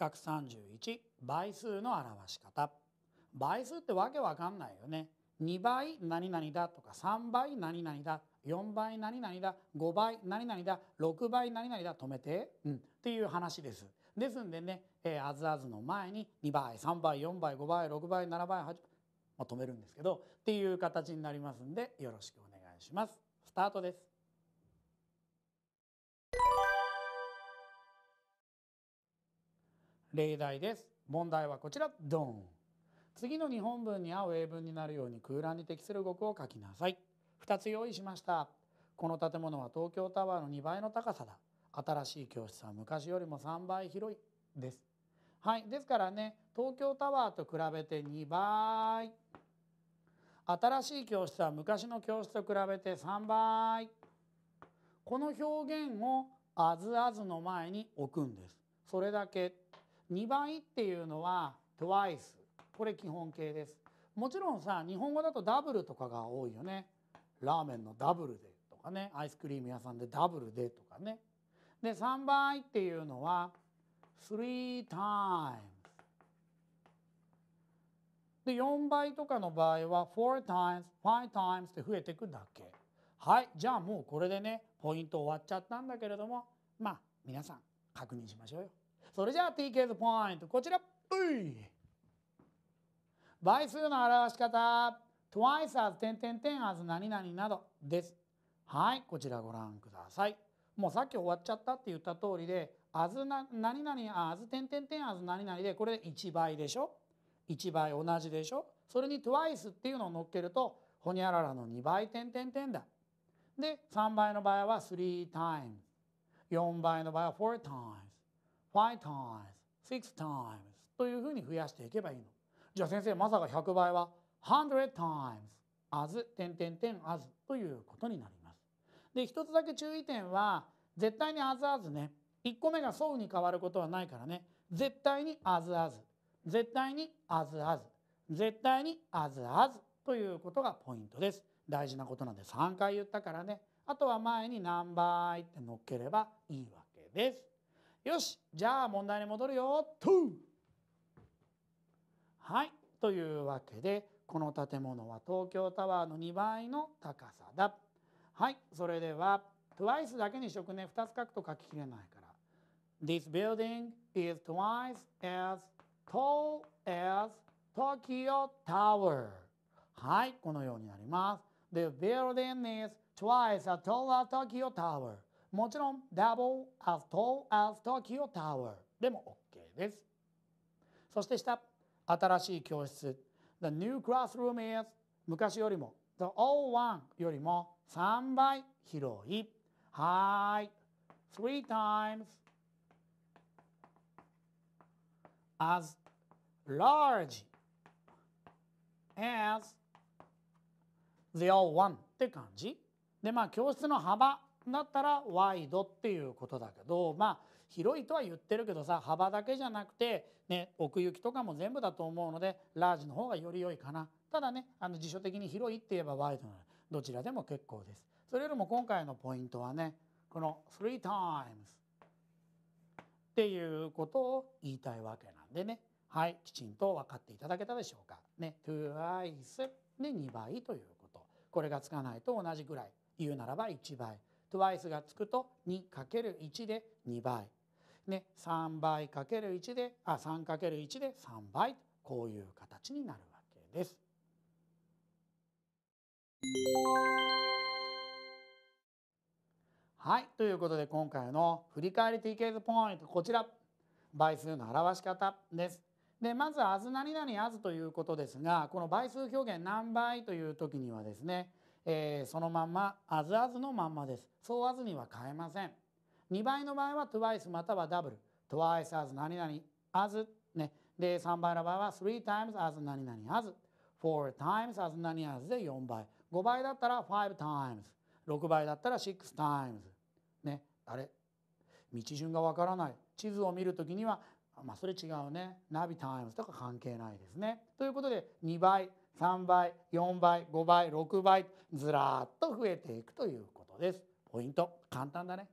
角31倍数の表し方倍数ってわけわかんないよね2倍何々だとか3倍何々だ4倍何々だ5倍何々だ6倍何々だ止めて、うん、っていう話です。ですんでね、えー、あずあずの前に2倍3倍4倍5倍6倍7倍8倍、まあ、止めるんですけどっていう形になりますんでよろしくお願いします。スタートです。例題です問題はこちらドン次の日本文に合う英文になるように空欄に適する語句を書きなさい2つ用意しましたこの建物は東京タワーの2倍の高さだ新しい教室は昔よりも3倍広いですはいですからね東京タワーと比べて2倍新しい教室は昔の教室と比べて3倍この表現を「あずあず」の前に置くんですそれだけ2倍っていうのは twice これ基本形ですもちろんさ日本語だとダブルとかが多いよねラーメンのダブルでとかねアイスクリーム屋さんでダブルでとかねで3倍っていうのは three times で4倍とかの場合は four times five times って増えていくだけはいじゃあもうこれでねポイント終わっちゃったんだけれどもまあ皆さん確認しましょうよ。それじゃあ TK p ポイントこちら倍数の表し方 twice as 点点点 as 何々などですはいこちらご覧くださいもうさっき終わっちゃったって言った通りで as な何々 as 点点点 as 何々でこれで1倍でしょ1倍同じでしょそれに twice っていうのを乗っけるとほにゃららの2倍点点点だで3倍の場合は3 times4 倍の場合は4 times 5 times, 6 times というふうに増やしていけばいいの。じゃあ先生まさか100倍は100 times as 点点点 as ということになります。で一つだけ注意点は絶対に as as ね1個目が so に変わることはないからね絶対に as as 絶対に as as 絶対に as as ということがポイントです。大事なことなんで3回言ったからねあとは前に何倍って乗っければいいわけです。よしじゃあ問題に戻るよとはいというわけでこの建物は東京タワーの2倍の高さだはいそれでは twice だけに食年2つ書くと書ききれないから This building is twice as tall as Tokyo Tower はいこのようになります The building is twice as tall as Tokyo Tower もちろん double as tall as Tokyo Tower でも OK ですそして下新しい教室 The new classroom is 昔よりも The old one よりも3倍広いはい three times as large as the old one って感じでまあ教室の幅だったらワイドっていうことだけどまあ広いとは言ってるけどさ幅だけじゃなくて、ね、奥行きとかも全部だと思うのでラージの方がより良いかなただねあの辞書的に広いって言えばワイドなのでどちらでも結構ですそれよりも今回のポイントはねこの3 times っていうことを言いたいわけなんでねはいきちんと分かっていただけたでしょうかね twice で2倍ということこれがつかないと同じぐらい言うならば1倍 twice がつくと 2×1 で2倍。ね、3倍 ×1 であ 3×1 で3倍こういう形になるわけです。はいということで今回の振り返り TK ズポイントこちら倍数の表し方です。でまず「あずなになにあず」ということですがこの倍数表現何倍という時にはですねえー、そのまんまあずあずのまんまですそうあずには変えません2倍の場合は twice またはダブル twice as 何々 as ねで3倍の場合は3 times as 何々 as 4 times as 何々 as で4倍5倍だったら5 times 6倍だったら6 times ねあれ道順がわからない地図を見るときにはまあそれ違うねナビタイムズとか関係ないですね。ということで2倍3倍4倍5倍6倍ずらっと増えていくということです。ポイント簡単だね。